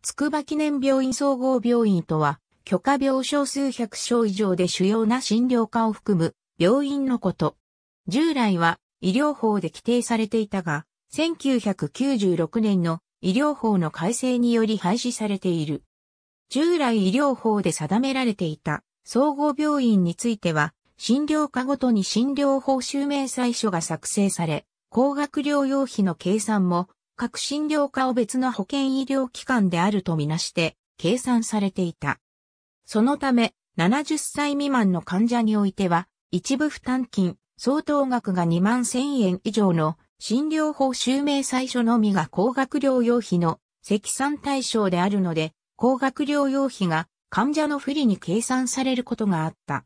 筑波記念病院総合病院とは、許可病床数百床以上で主要な診療科を含む病院のこと。従来は医療法で規定されていたが、1996年の医療法の改正により廃止されている。従来医療法で定められていた総合病院については、診療科ごとに診療報酬明細書が作成され、高額療養費の計算も各診療科を別の保険医療機関であるとみなして計算されていた。そのため、70歳未満の患者においては、一部負担金、相当額が2万1000円以上の診療法襲名最初のみが高額療養費の積算対象であるので、高額療養費が患者の不利に計算されることがあった。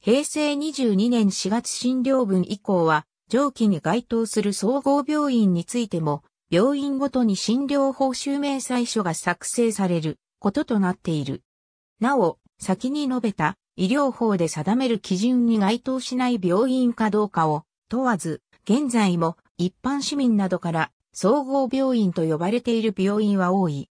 平成22年4月診療分以降は、上記に該当する総合病院についても、病院ごとに診療報酬明細書が作成されることとなっている。なお、先に述べた医療法で定める基準に該当しない病院かどうかを問わず、現在も一般市民などから総合病院と呼ばれている病院は多い。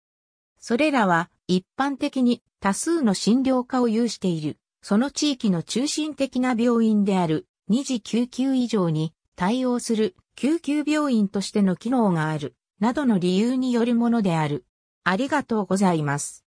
それらは一般的に多数の診療科を有している、その地域の中心的な病院である2次救急以上に対応する救急病院としての機能がある。などの理由によるものである。ありがとうございます。